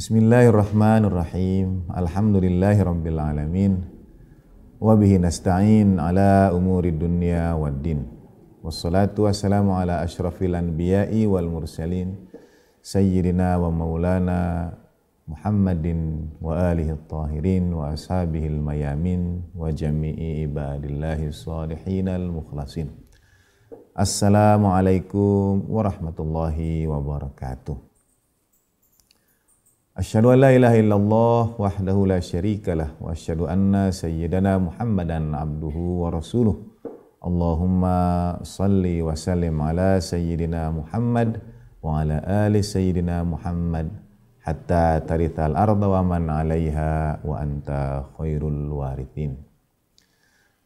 Bismillahirrahmanirrahim. Alhamdulillahirrabbilalamin. Wabihi nasta'in ala umuri dunia wad din. Wassalatu wassalamu ala ashrafil anbiya'i wal mursalin. Sayyidina wa maulana Muhammadin wa alihi tahirin wa ashabihi mayamin wa jami'i ibadillahi salihin al-mukhlasin. Assalamualaikum warahmatullahi wabarakatuh. Asyhadu an la ilaha illallah wahdahu la syarikalah wa asyhadu anna sayyidana Muhammadan abduhu wa rasuluh. Allahumma salli wa sallim ala sayyidina Muhammad wa ala ali sayyidina Muhammad hatta tarithal arda wa man 'alaiha wa anta khairul warithin.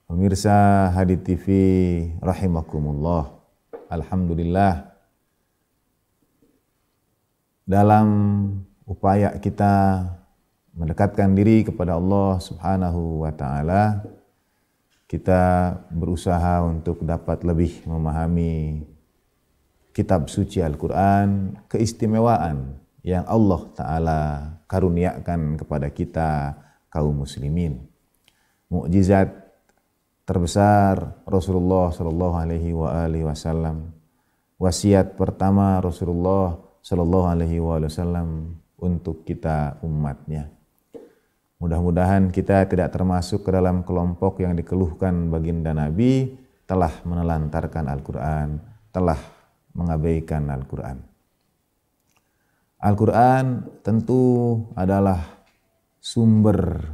Pemirsa Hadi TV rahimakumullah. Alhamdulillah dalam upaya kita mendekatkan diri kepada Allah Subhanahu wa taala kita berusaha untuk dapat lebih memahami kitab suci Al-Qur'an, keistimewaan yang Allah taala karuniakan kepada kita kaum muslimin. Mukjizat terbesar Rasulullah Shallallahu alaihi wasallam. Wasiat pertama Rasulullah Shallallahu alaihi wasallam untuk kita umatnya. Mudah-mudahan kita tidak termasuk ke dalam kelompok yang dikeluhkan baginda Nabi telah menelantarkan Al-Quran, telah mengabaikan Al-Quran. Al-Quran tentu adalah sumber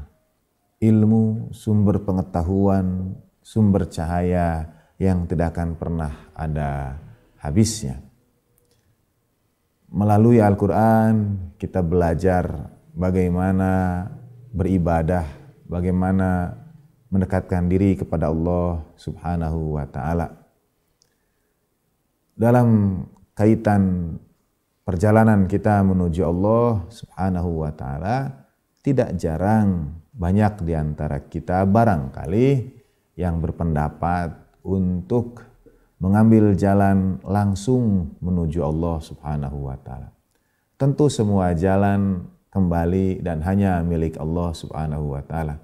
ilmu, sumber pengetahuan, sumber cahaya yang tidak akan pernah ada habisnya melalui Al-Quran kita belajar bagaimana beribadah, bagaimana mendekatkan diri kepada Allah Subhanahu wa Ta'ala. Dalam kaitan perjalanan kita menuju Allah Subhanahu wa Ta'ala, tidak jarang banyak di antara kita barangkali yang berpendapat untuk mengambil jalan langsung menuju Allah Subhanahu wa taala. Tentu semua jalan kembali dan hanya milik Allah Subhanahu wa taala.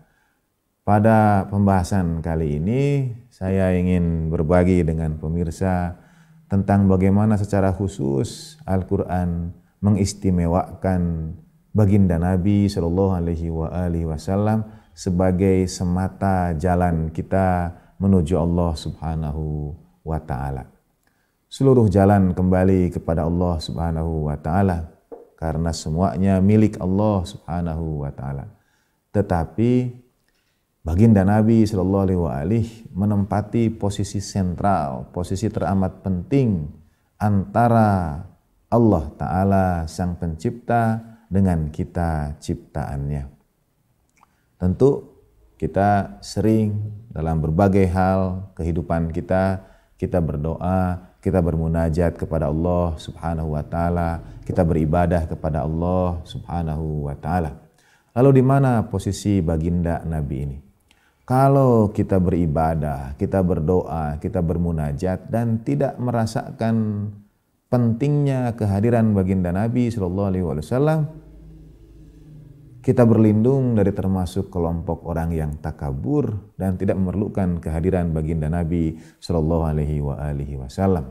Pada pembahasan kali ini saya ingin berbagi dengan pemirsa tentang bagaimana secara khusus Al-Qur'an mengistimewakan baginda Nabi Shallallahu alaihi wa alihi wasallam sebagai semata jalan kita menuju Allah Subhanahu wa taala. Seluruh jalan kembali kepada Allah Subhanahu wa taala karena semuanya milik Allah Subhanahu wa taala. Tetapi baginda Nabi Shallallahu alaihi menempati posisi sentral, posisi teramat penting antara Allah taala sang pencipta dengan kita ciptaannya. Tentu kita sering dalam berbagai hal kehidupan kita kita berdoa, kita bermunajat kepada Allah Subhanahu wa taala, kita beribadah kepada Allah Subhanahu wa taala. Lalu di mana posisi baginda Nabi ini? Kalau kita beribadah, kita berdoa, kita bermunajat dan tidak merasakan pentingnya kehadiran baginda Nabi Shallallahu alaihi wasallam, kita berlindung dari termasuk kelompok orang yang takabur dan tidak memerlukan kehadiran baginda Nabi Shallallahu Alaihi Wasallam.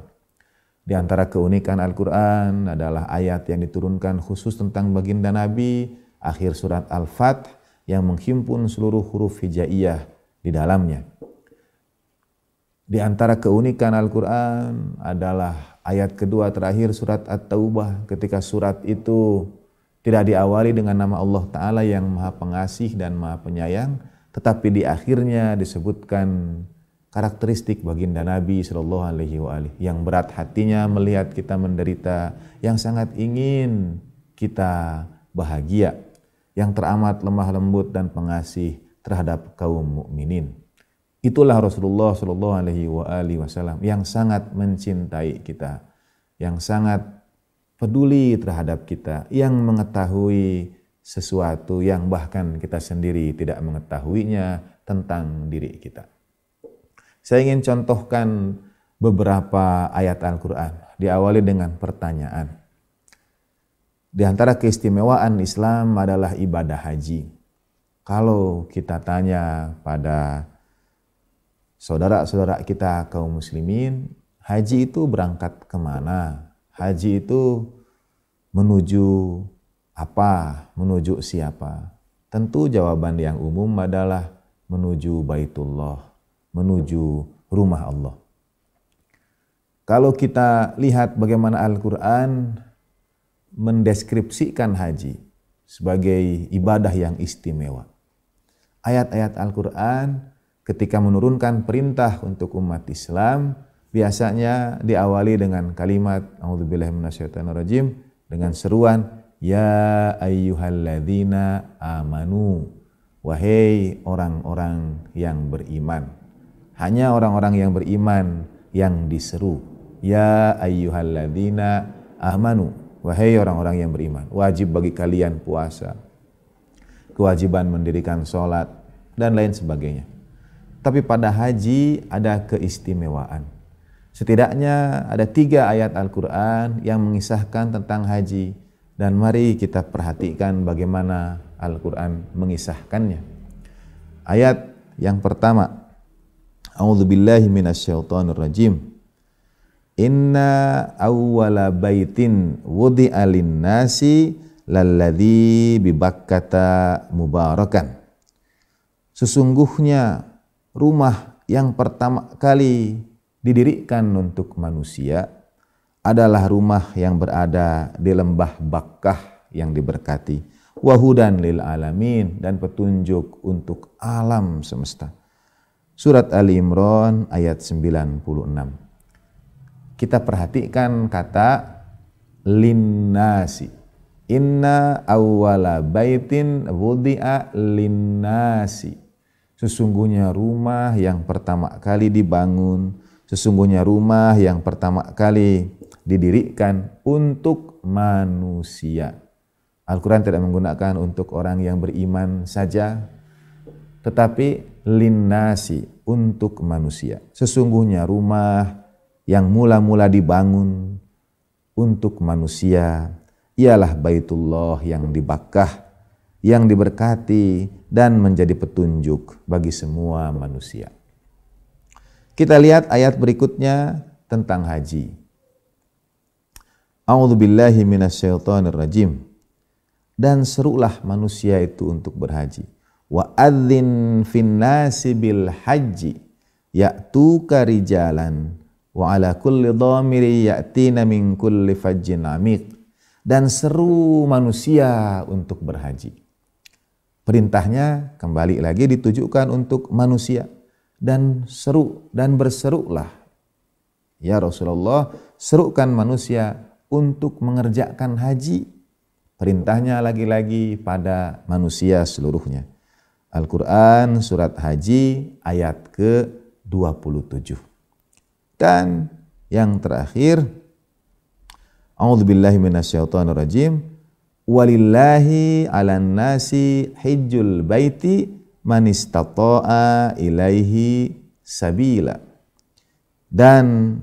Di antara keunikan Al-Quran adalah ayat yang diturunkan khusus tentang baginda Nabi, akhir surat Al-Fath yang menghimpun seluruh huruf hijaiyah di dalamnya. Di antara keunikan Al-Quran adalah ayat kedua terakhir surat At-Taubah ketika surat itu tidak diawali dengan nama Allah Ta'ala yang maha pengasih dan maha penyayang, tetapi di akhirnya disebutkan karakteristik baginda Nabi Shallallahu Alaihi Wasallam yang berat hatinya melihat kita menderita, yang sangat ingin kita bahagia, yang teramat lemah lembut dan pengasih terhadap kaum mukminin. Itulah Rasulullah Shallallahu Alaihi Wasallam yang sangat mencintai kita, yang sangat peduli terhadap kita, yang mengetahui sesuatu yang bahkan kita sendiri tidak mengetahuinya tentang diri kita. Saya ingin contohkan beberapa ayat Al-Quran. Diawali dengan pertanyaan. Di antara keistimewaan Islam adalah ibadah haji. Kalau kita tanya pada saudara-saudara kita kaum muslimin, haji itu berangkat kemana? Haji itu menuju apa, menuju siapa? Tentu jawaban yang umum adalah menuju Baitullah, menuju rumah Allah. Kalau kita lihat bagaimana Al-Quran mendeskripsikan haji sebagai ibadah yang istimewa. Ayat-ayat Al-Quran ketika menurunkan perintah untuk umat Islam biasanya diawali dengan kalimat rajim dengan seruan ya ayyuhalladzina amanu wahai orang-orang yang beriman hanya orang-orang yang beriman yang diseru ya ayyuhalladzina amanu wahai orang-orang yang beriman wajib bagi kalian puasa kewajiban mendirikan sholat dan lain sebagainya tapi pada haji ada keistimewaan Setidaknya ada tiga ayat Al-Quran yang mengisahkan tentang haji. Dan mari kita perhatikan bagaimana Al-Quran mengisahkannya. Ayat yang pertama. billahi minasyaitonir rajim. Inna awwala baitin wudi'a nasi lalladhi bibakkata mubarakan. Sesungguhnya rumah yang pertama kali didirikan untuk manusia adalah rumah yang berada di lembah Bakkah yang diberkati wahudan lil alamin dan petunjuk untuk alam semesta. Surat al Imran ayat 96. Kita perhatikan kata linnasi. Inna awwala baitin wudi'a linnasi. Sesungguhnya rumah yang pertama kali dibangun Sesungguhnya rumah yang pertama kali didirikan untuk manusia. Al-Quran tidak menggunakan untuk orang yang beriman saja, tetapi linnasi untuk manusia. Sesungguhnya rumah yang mula-mula dibangun untuk manusia ialah Baitullah yang dibakah, yang diberkati dan menjadi petunjuk bagi semua manusia. Kita lihat ayat berikutnya tentang haji. A'udzubillahi rajim. Dan serulah manusia itu untuk berhaji. Wa adzin finnasi bil haji ya'tuka rijalan wa ala kulli dhamiri ya'tina min kulli fajjin amiq. Dan seru manusia untuk berhaji. Perintahnya kembali lagi ditujukan untuk manusia dan seru dan berserulah ya Rasulullah serukan manusia untuk mengerjakan haji perintahnya lagi-lagi pada manusia seluruhnya Al-Qur'an surat Haji ayat ke-27 dan yang terakhir A'udzubillahi minasyaitonirrajim walillahi 'alan nasi hajjul baiti man istata'a ilaihi sabila. Dan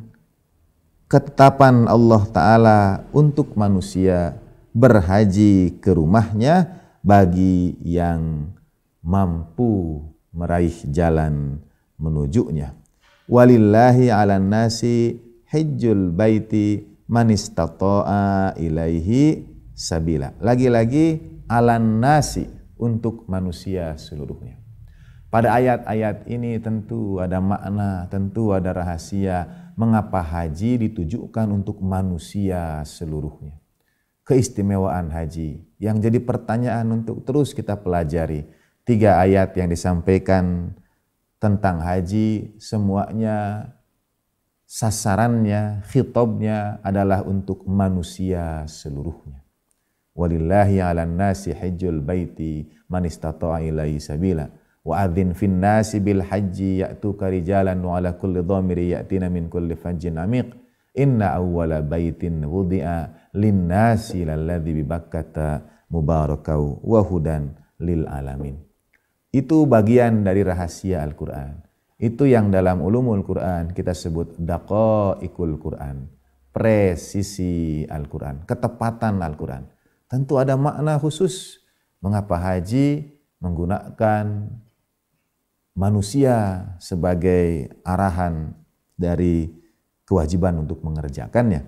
ketetapan Allah Ta'ala untuk manusia berhaji ke rumahnya bagi yang mampu meraih jalan menujunya. Walillahi ala nasi hajjul baiti man istata'a ilaihi sabila. Lagi-lagi ala nasi untuk manusia seluruhnya. Pada ayat-ayat ini tentu ada makna, tentu ada rahasia mengapa haji ditujukan untuk manusia seluruhnya. Keistimewaan haji yang jadi pertanyaan untuk terus kita pelajari. Tiga ayat yang disampaikan tentang haji semuanya sasarannya, khitobnya adalah untuk manusia seluruhnya. Walillahi ala nasi hajjul baiti man istata'a ilaihi sabila. Wa adzin fin nasi bil haji ya'tuka rijalan wa 'ala kulli dhamiri ya'tina min kulli fajjin amiq. Inna awwala baitin wudi'a lin-nasi alladhi bi Bakkata mubarakau wa hudan lil alamin. Itu bagian dari rahasia Al-Qur'an. Itu yang dalam ulumul Quran kita sebut daqaiqul Quran. Presisi Al-Quran, ketepatan Al-Quran. Tentu ada makna khusus mengapa haji menggunakan manusia sebagai arahan dari kewajiban untuk mengerjakannya.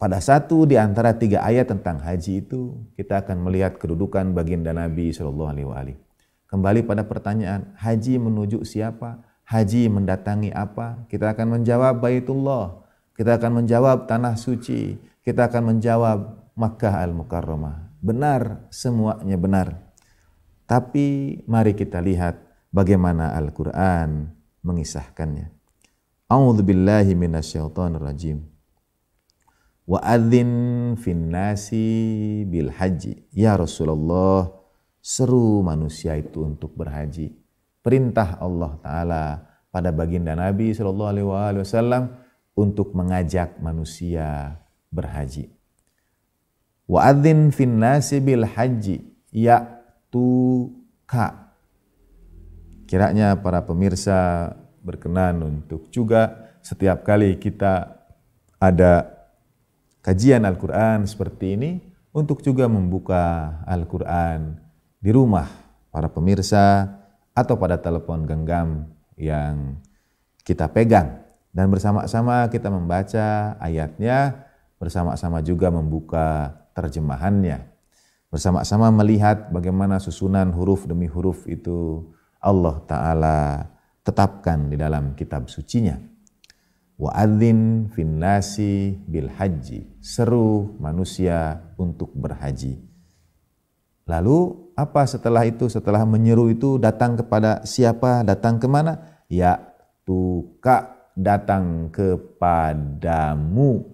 Pada satu di antara tiga ayat tentang haji itu, kita akan melihat kedudukan baginda Nabi Shallallahu Alaihi Wasallam. Kembali pada pertanyaan, haji menuju siapa? Haji mendatangi apa? Kita akan menjawab Baitullah. Kita akan menjawab Tanah Suci kita akan menjawab Makkah Al-Mukarramah. Benar, semuanya benar. Tapi mari kita lihat bagaimana Al-Quran mengisahkannya. A'udzubillahi rajim. Wa adzin nasi bil haji. Ya Rasulullah, seru manusia itu untuk berhaji. Perintah Allah Ta'ala pada baginda Nabi Sallallahu Alaihi Wasallam untuk mengajak manusia berhaji. Wa adzin fin nasi bil haji ya tuka. Kiranya para pemirsa berkenan untuk juga setiap kali kita ada kajian Al-Quran seperti ini untuk juga membuka Al-Quran di rumah para pemirsa atau pada telepon genggam yang kita pegang dan bersama-sama kita membaca ayatnya bersama-sama juga membuka terjemahannya, bersama-sama melihat bagaimana susunan huruf demi huruf itu Allah Ta'ala tetapkan di dalam kitab sucinya. Wa'adzin finnasi bil haji. Seru manusia untuk berhaji. Lalu apa setelah itu? Setelah menyeru itu datang kepada siapa? Datang kemana? Ya tuka datang kepadamu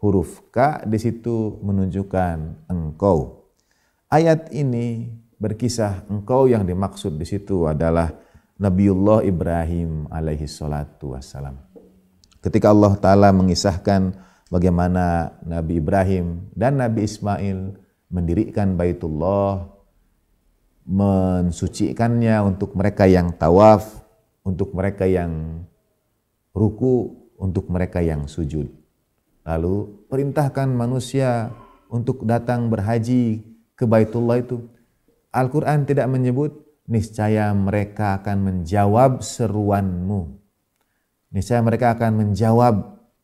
huruf K di situ menunjukkan engkau. Ayat ini berkisah engkau yang dimaksud di situ adalah Nabiullah Ibrahim alaihi salatu wassalam. Ketika Allah Ta'ala mengisahkan bagaimana Nabi Ibrahim dan Nabi Ismail mendirikan Baitullah, mensucikannya untuk mereka yang tawaf, untuk mereka yang ruku, untuk mereka yang sujud. Lalu perintahkan manusia untuk datang berhaji ke Baitullah itu. Al-Quran tidak menyebut, niscaya mereka akan menjawab seruanmu. Niscaya mereka akan menjawab,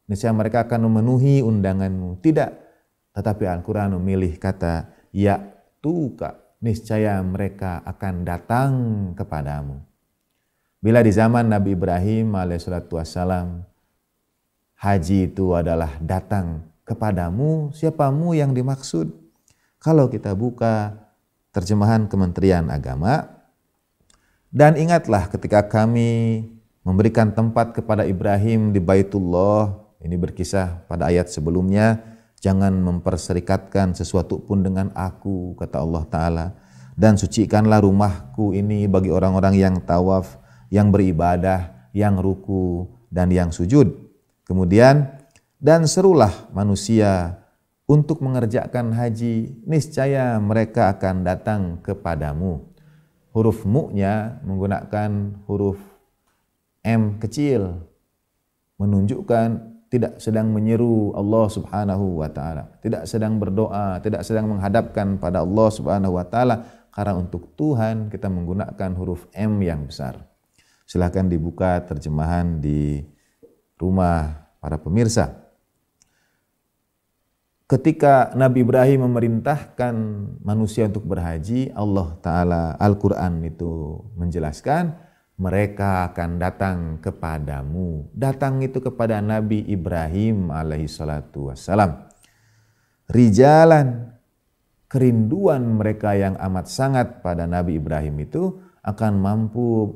niscaya mereka akan memenuhi undanganmu. Tidak, tetapi Al-Quran memilih kata, ya tuka, niscaya mereka akan datang kepadamu. Bila di zaman Nabi Ibrahim alaihissalatu wassalam, Haji itu adalah datang kepadamu siapamu yang dimaksud. Kalau kita buka terjemahan Kementerian Agama, dan ingatlah ketika kami memberikan tempat kepada Ibrahim di Baitullah, ini berkisah pada ayat sebelumnya, jangan memperserikatkan sesuatu pun dengan aku, kata Allah Ta'ala. Dan sucikanlah rumahku ini bagi orang-orang yang tawaf, yang beribadah, yang ruku, dan yang sujud. Kemudian, dan serulah manusia untuk mengerjakan haji, niscaya mereka akan datang kepadamu. Huruf mu menggunakan huruf M kecil, menunjukkan tidak sedang menyeru Allah Subhanahu wa taala, tidak sedang berdoa, tidak sedang menghadapkan pada Allah Subhanahu wa taala karena untuk Tuhan kita menggunakan huruf M yang besar. Silahkan dibuka terjemahan di rumah para pemirsa. Ketika Nabi Ibrahim memerintahkan manusia untuk berhaji, Allah Ta'ala Al-Quran itu menjelaskan, mereka akan datang kepadamu. Datang itu kepada Nabi Ibrahim alaihi salatu wassalam. Rijalan, kerinduan mereka yang amat sangat pada Nabi Ibrahim itu akan mampu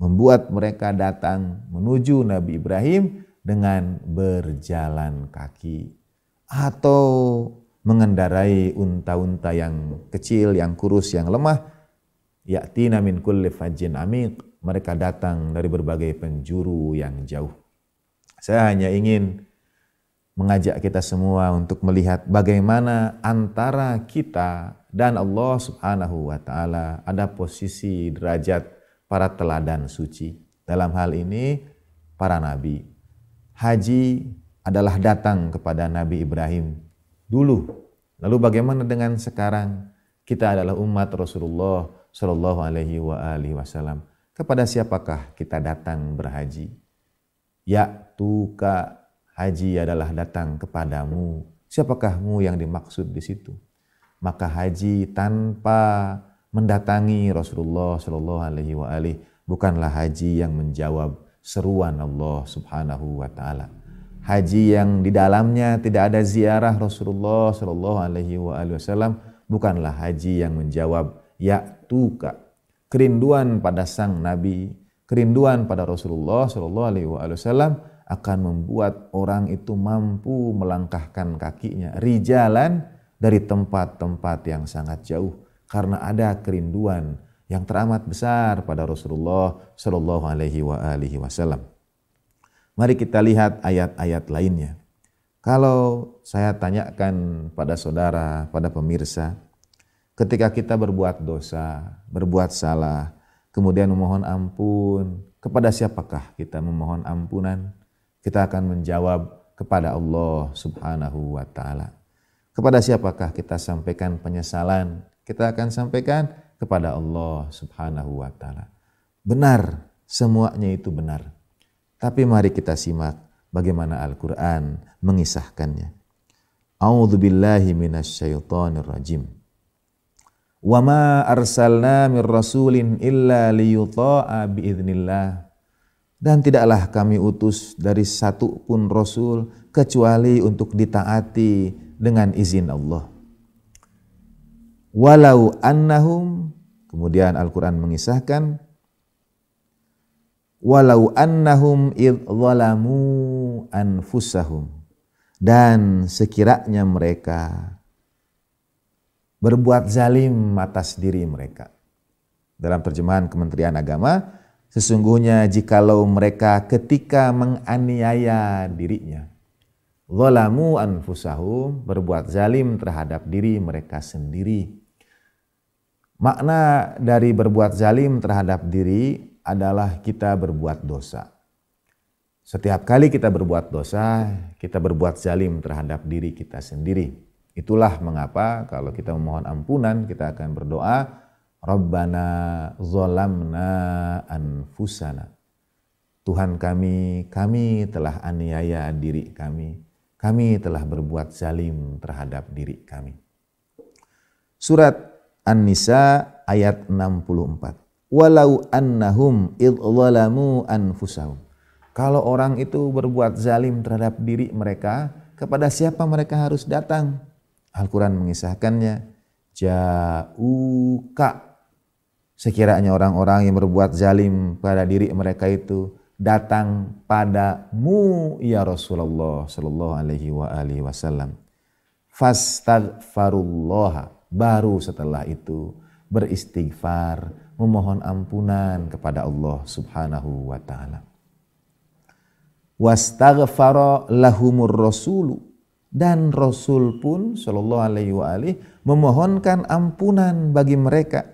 membuat mereka datang menuju Nabi Ibrahim dengan berjalan kaki atau mengendarai unta-unta yang kecil, yang kurus, yang lemah. Ya'tina min kulli fajin amik. Mereka datang dari berbagai penjuru yang jauh. Saya hanya ingin mengajak kita semua untuk melihat bagaimana antara kita dan Allah Subhanahu wa taala ada posisi derajat para teladan suci. Dalam hal ini para nabi. Haji adalah datang kepada Nabi Ibrahim dulu. Lalu bagaimana dengan sekarang? Kita adalah umat Rasulullah Shallallahu Alaihi Wasallam. Kepada siapakah kita datang berhaji? Ya tuka haji adalah datang kepadamu. Siapakahmu yang dimaksud di situ? Maka haji tanpa mendatangi Rasulullah Shallallahu Alaihi Wasallam bukanlah haji yang menjawab seruan Allah Subhanahu Wa Taala. Haji yang di dalamnya tidak ada ziarah Rasulullah Shallallahu Alaihi Wasallam bukanlah haji yang menjawab ya tuka kerinduan pada sang Nabi, kerinduan pada Rasulullah Shallallahu Alaihi Wasallam akan membuat orang itu mampu melangkahkan kakinya rijalan dari tempat-tempat yang sangat jauh karena ada kerinduan yang teramat besar pada Rasulullah Shallallahu Alaihi Wasallam. Mari kita lihat ayat-ayat lainnya. Kalau saya tanyakan pada saudara, pada pemirsa, ketika kita berbuat dosa, berbuat salah, kemudian memohon ampun, kepada siapakah kita memohon ampunan? Kita akan menjawab kepada Allah Subhanahu wa taala. Kepada siapakah kita sampaikan penyesalan? kita akan sampaikan kepada Allah Subhanahu wa taala. Benar, semuanya itu benar. Tapi mari kita simak bagaimana Al-Qur'an mengisahkannya. billahi minasyaitonir rajim. Wa ma arsalna mir rasulin illa liyuta'a biiznillah. Dan tidaklah kami utus dari satu pun rasul kecuali untuk ditaati dengan izin Allah walau annahum kemudian Al-Qur'an mengisahkan walau annahum idh zalamu anfusahum dan sekiranya mereka berbuat zalim atas diri mereka dalam terjemahan Kementerian Agama sesungguhnya jikalau mereka ketika menganiaya dirinya zalamu anfusahum berbuat zalim terhadap diri mereka sendiri Makna dari berbuat zalim terhadap diri adalah kita berbuat dosa. Setiap kali kita berbuat dosa, kita berbuat zalim terhadap diri kita sendiri. Itulah mengapa kalau kita memohon ampunan, kita akan berdoa, Rabbana zolamna anfusana. Tuhan kami, kami telah aniaya diri kami. Kami telah berbuat zalim terhadap diri kami. Surat An-Nisa ayat 64. Walau annahum idzalamu anfusahum. Kalau orang itu berbuat zalim terhadap diri mereka, kepada siapa mereka harus datang? Al-Quran mengisahkannya. Ja'uka. Sekiranya orang-orang yang berbuat zalim pada diri mereka itu datang padamu ya Rasulullah sallallahu alaihi wa alihi wasallam. Fastaghfirullah Baru setelah itu beristighfar, memohon ampunan kepada Allah Subhanahu wa taala. Wastaghfara lahumur rasul dan Rasul pun Shallallahu Alaihi Wasallam memohonkan ampunan bagi mereka.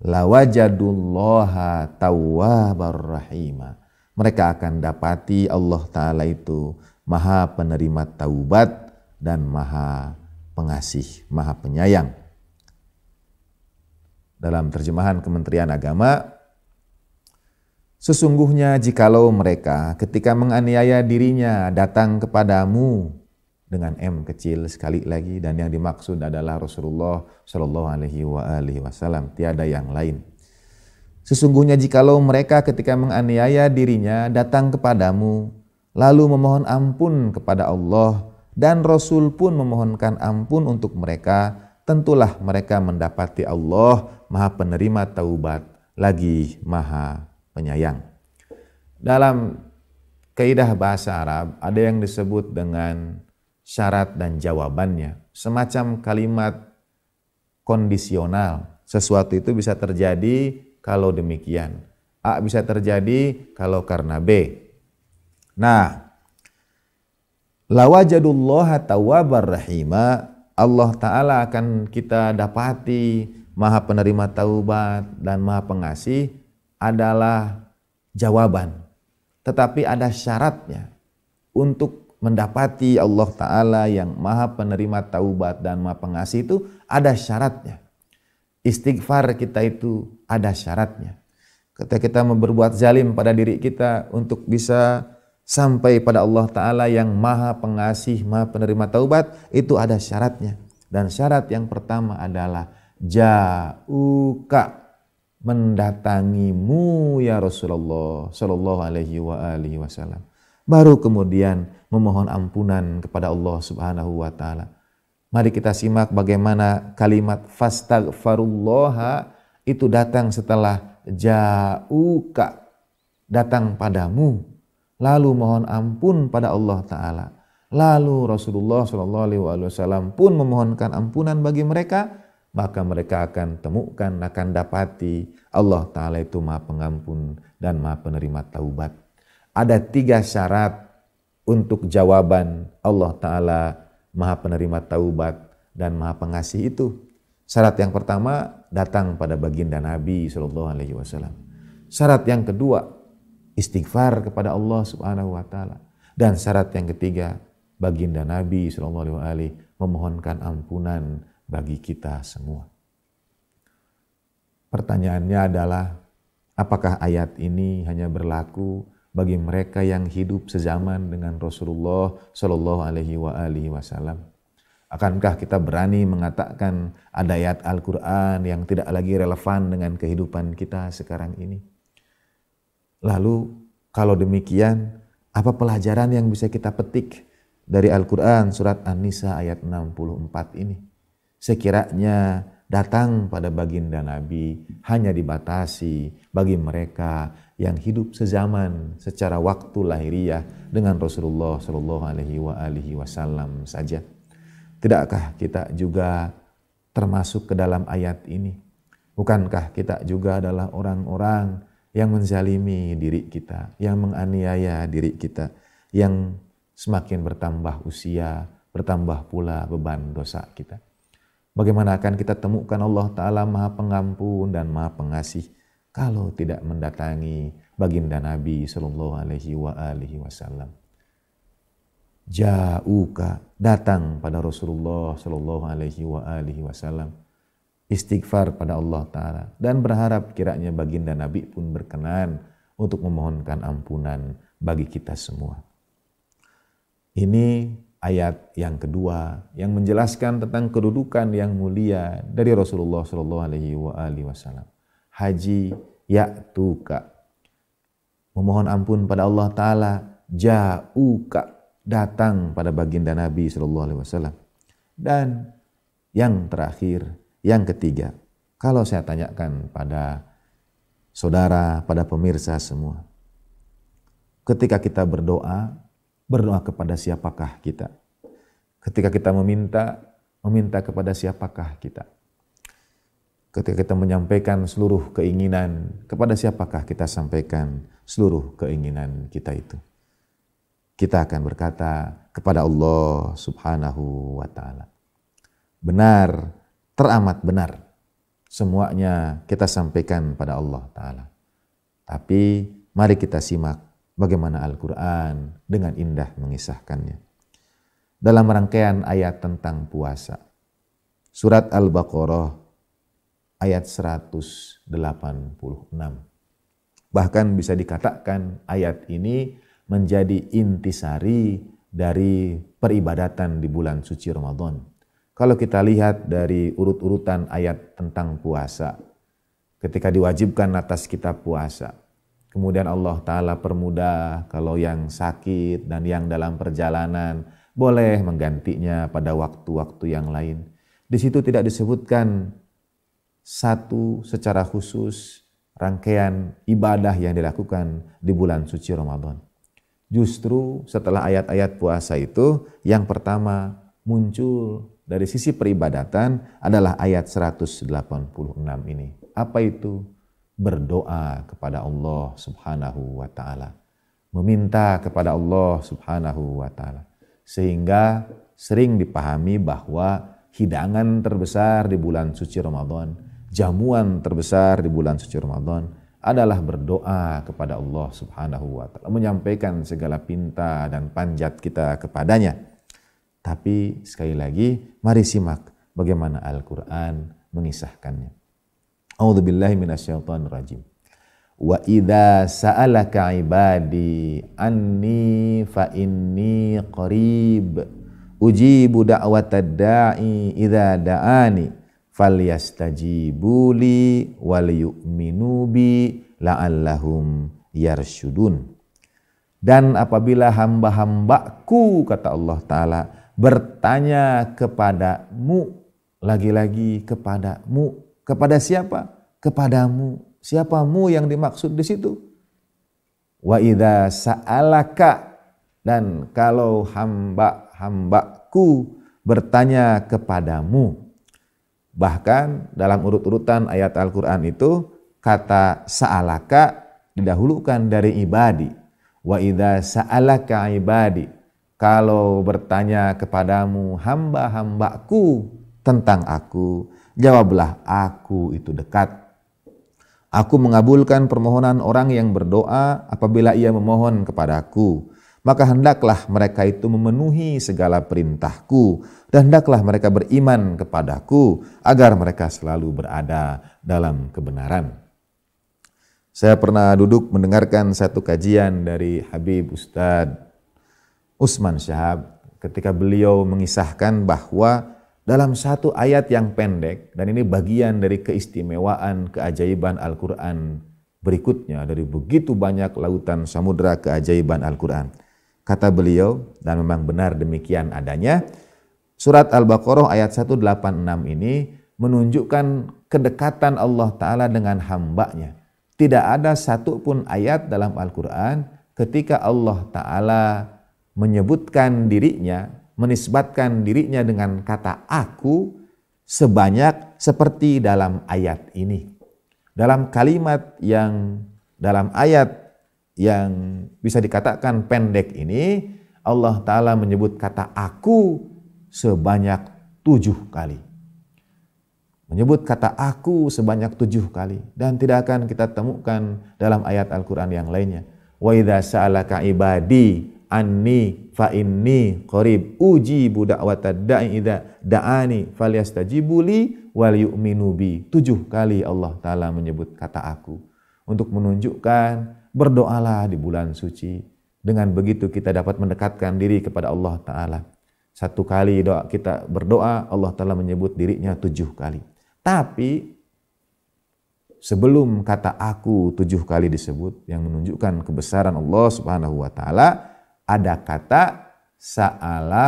Lawajadullaha tawwabar rahima. Mereka akan dapati Allah Ta'ala itu maha penerima taubat dan maha pengasih, maha penyayang dalam terjemahan Kementerian Agama, sesungguhnya jikalau mereka ketika menganiaya dirinya datang kepadamu dengan M kecil sekali lagi dan yang dimaksud adalah Rasulullah Shallallahu Alaihi Wasallam tiada yang lain. Sesungguhnya jikalau mereka ketika menganiaya dirinya datang kepadamu lalu memohon ampun kepada Allah dan Rasul pun memohonkan ampun untuk mereka tentulah mereka mendapati Allah Maha Penerima Taubat lagi Maha Penyayang. Dalam kaidah bahasa Arab ada yang disebut dengan syarat dan jawabannya, semacam kalimat kondisional. Sesuatu itu bisa terjadi kalau demikian. A bisa terjadi kalau karena B. Nah, lawajadullah tawabar Rahimah. Allah Ta'ala akan kita dapati maha penerima taubat dan maha pengasih adalah jawaban. Tetapi ada syaratnya untuk mendapati Allah Ta'ala yang maha penerima taubat dan maha pengasih itu ada syaratnya. Istighfar kita itu ada syaratnya. Ketika kita berbuat zalim pada diri kita untuk bisa sampai pada Allah Ta'ala yang maha pengasih, maha penerima taubat, itu ada syaratnya. Dan syarat yang pertama adalah ja'uka mendatangimu ya Rasulullah Shallallahu alaihi wa alihi wasallam. Baru kemudian memohon ampunan kepada Allah Subhanahu wa taala. Mari kita simak bagaimana kalimat fastaghfirullah itu datang setelah ja'uka datang padamu lalu mohon ampun pada Allah Ta'ala. Lalu Rasulullah SAW pun memohonkan ampunan bagi mereka, maka mereka akan temukan, akan dapati Allah Ta'ala itu maha pengampun dan maha penerima taubat. Ada tiga syarat untuk jawaban Allah Ta'ala maha penerima taubat dan maha pengasih itu. Syarat yang pertama datang pada baginda Nabi SAW. Syarat yang kedua istighfar kepada Allah Subhanahu wa taala. Dan syarat yang ketiga, baginda Nabi sallallahu alaihi wasallam memohonkan ampunan bagi kita semua. Pertanyaannya adalah apakah ayat ini hanya berlaku bagi mereka yang hidup sezaman dengan Rasulullah Shallallahu Alaihi wa alihi Wasallam? Akankah kita berani mengatakan ada ayat Al-Quran yang tidak lagi relevan dengan kehidupan kita sekarang ini? Lalu kalau demikian, apa pelajaran yang bisa kita petik dari Al-Quran surat An-Nisa ayat 64 ini? Sekiranya datang pada baginda Nabi hanya dibatasi bagi mereka yang hidup sezaman secara waktu lahiriah dengan Rasulullah Shallallahu Alaihi Wasallam saja. Tidakkah kita juga termasuk ke dalam ayat ini? Bukankah kita juga adalah orang-orang yang menzalimi diri kita, yang menganiaya diri kita, yang semakin bertambah usia, bertambah pula beban dosa kita. Bagaimana akan kita temukan Allah Ta'ala Maha Pengampun dan Maha Pengasih kalau tidak mendatangi baginda Nabi Sallallahu Alaihi wa alihi Wasallam? Jauka datang pada Rasulullah Sallallahu Alaihi wa alihi Wasallam istighfar pada Allah Ta'ala dan berharap kiranya baginda Nabi pun berkenan untuk memohonkan ampunan bagi kita semua. Ini ayat yang kedua yang menjelaskan tentang kedudukan yang mulia dari Rasulullah Shallallahu Alaihi Wasallam. Haji ya'tuka memohon ampun pada Allah Ta'ala ja'uka datang pada baginda Nabi Shallallahu Alaihi Wasallam dan yang terakhir yang ketiga, kalau saya tanyakan pada saudara, pada pemirsa semua, ketika kita berdoa, berdoa kepada siapakah kita? Ketika kita meminta, meminta kepada siapakah kita? Ketika kita menyampaikan seluruh keinginan, kepada siapakah kita sampaikan seluruh keinginan kita itu? Kita akan berkata kepada Allah Subhanahu wa Ta'ala. Benar, teramat benar. Semuanya kita sampaikan pada Allah Ta'ala. Tapi mari kita simak bagaimana Al-Quran dengan indah mengisahkannya. Dalam rangkaian ayat tentang puasa. Surat Al-Baqarah ayat 186. Bahkan bisa dikatakan ayat ini menjadi intisari dari peribadatan di bulan suci Ramadan kalau kita lihat dari urut-urutan ayat tentang puasa, ketika diwajibkan atas kita puasa, kemudian Allah Ta'ala permudah kalau yang sakit dan yang dalam perjalanan boleh menggantinya pada waktu-waktu yang lain. Di situ tidak disebutkan satu secara khusus rangkaian ibadah yang dilakukan di bulan suci Ramadan. Justru setelah ayat-ayat puasa itu, yang pertama muncul dari sisi peribadatan adalah ayat 186 ini. Apa itu? Berdoa kepada Allah Subhanahu wa taala. Meminta kepada Allah Subhanahu wa taala. Sehingga sering dipahami bahwa hidangan terbesar di bulan suci Ramadan, jamuan terbesar di bulan suci Ramadan adalah berdoa kepada Allah Subhanahu wa taala, menyampaikan segala pinta dan panjat kita kepadanya. Tapi sekali lagi, mari simak bagaimana Al-Quran mengisahkannya. A'udzubillahi rajim. Wa idza sa'alaka ibadi anni fa inni qarib ujibu da'watad da'i idza da'ani falyastajibu li wal yu'minu bi la'allahum yarsyudun. Dan apabila hamba-hambaku, kata Allah Ta'ala, bertanya kepadamu, lagi-lagi kepadamu. Kepada siapa? Kepadamu. Siapa mu yang dimaksud di situ? Wa idza sa'alaka dan kalau hamba-hambaku bertanya kepadamu. Bahkan dalam urut-urutan ayat Al-Qur'an itu kata sa'alaka didahulukan dari ibadi. Wa idza sa'alaka ibadi kalau bertanya kepadamu hamba-hambaku tentang aku, jawablah aku itu dekat. Aku mengabulkan permohonan orang yang berdoa apabila ia memohon kepadaku. Maka hendaklah mereka itu memenuhi segala perintahku dan hendaklah mereka beriman kepadaku agar mereka selalu berada dalam kebenaran. Saya pernah duduk mendengarkan satu kajian dari Habib Ustadz Usman Syahab ketika beliau mengisahkan bahwa dalam satu ayat yang pendek dan ini bagian dari keistimewaan keajaiban Al-Qur'an berikutnya dari begitu banyak lautan samudra keajaiban Al-Qur'an. Kata beliau dan memang benar demikian adanya. Surat Al-Baqarah ayat 186 ini menunjukkan kedekatan Allah Ta'ala dengan hambanya. Tidak ada satupun ayat dalam Al-Quran ketika Allah Ta'ala menyebutkan dirinya, menisbatkan dirinya dengan kata aku sebanyak seperti dalam ayat ini. Dalam kalimat yang dalam ayat yang bisa dikatakan pendek ini, Allah Ta'ala menyebut kata aku sebanyak tujuh kali. Menyebut kata aku sebanyak tujuh kali. Dan tidak akan kita temukan dalam ayat Al-Quran yang lainnya. Wa idha sa'alaka ibadi anni fa inni qarib ujibu da'watad da'i idza da'ani falyastajibu wal yu'minu bi. Tujuh kali Allah taala menyebut kata aku untuk menunjukkan berdoalah di bulan suci. Dengan begitu kita dapat mendekatkan diri kepada Allah taala. Satu kali doa kita berdoa Allah taala menyebut dirinya tujuh kali. Tapi sebelum kata aku tujuh kali disebut yang menunjukkan kebesaran Allah Subhanahu wa taala ada kata sa'ala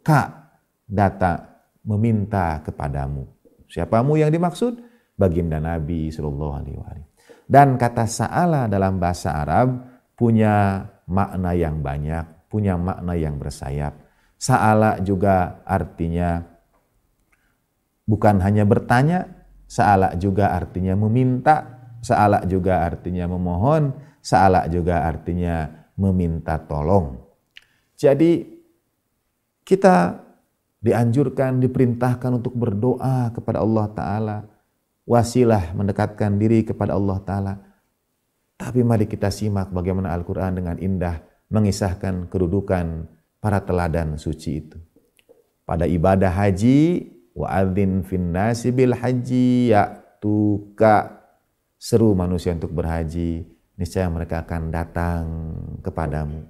ka data meminta kepadamu. Siapamu yang dimaksud? Baginda Nabi Shallallahu Alaihi Wasallam. Dan kata sa'ala dalam bahasa Arab punya makna yang banyak, punya makna yang bersayap. Sa'ala juga artinya bukan hanya bertanya, sa'ala juga artinya meminta, sa'ala juga artinya memohon, sa'ala juga artinya meminta tolong. Jadi kita dianjurkan, diperintahkan untuk berdoa kepada Allah Ta'ala, wasilah mendekatkan diri kepada Allah Ta'ala. Tapi mari kita simak bagaimana Al-Quran dengan indah mengisahkan kedudukan para teladan suci itu. Pada ibadah haji, wa'adzin finnasi bil haji tuka Seru manusia untuk berhaji, niscaya mereka akan datang kepadamu.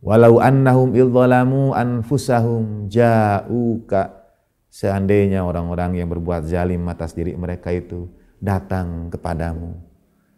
Walau annahum idzalamu anfusahum ja'uka seandainya orang-orang yang berbuat zalim atas diri mereka itu datang kepadamu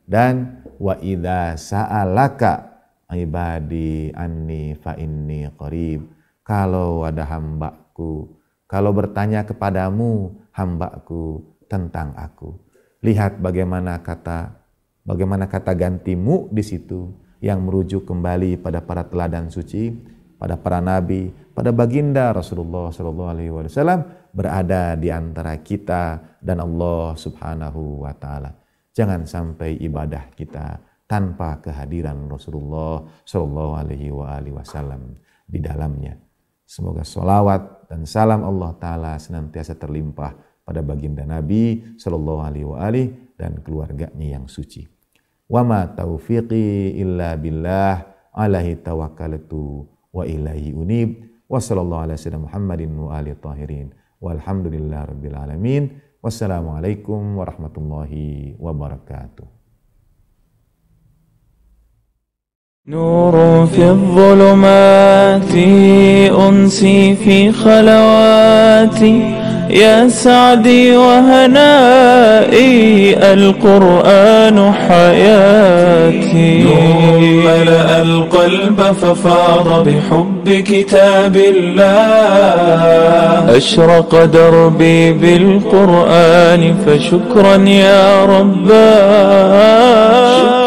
dan wa idza sa'alaka ibadi anni fa inni qarib kalau ada hambaku kalau bertanya kepadamu hambaku tentang aku lihat bagaimana kata Bagaimana kata gantimu di situ yang merujuk kembali pada para teladan suci, pada para nabi, pada baginda Rasulullah Shallallahu Alaihi Wasallam berada di antara kita dan Allah Subhanahu Wa Taala. Jangan sampai ibadah kita tanpa kehadiran Rasulullah Shallallahu Alaihi Wasallam di dalamnya. Semoga sholawat dan salam Allah Ta'ala senantiasa terlimpah pada baginda Nabi Shallallahu Alaihi dan keluarganya yang suci. Wa ma taufiqi illa billah alaihi tawakkaltu wa ilaihi unib wa sallallahu ala sayyidina Muhammadin wa alihi tahirin walhamdulillahi rabbil alamin wassalamualaikum warahmatullahi wabarakatuh نور في الظلمات أنسي في خلواتي يا سعدي وهنائي القرآن حياتي نور ملأ القلب ففاض بحب كتاب الله أشرق دربي بالقرآن فشكرا يا رباه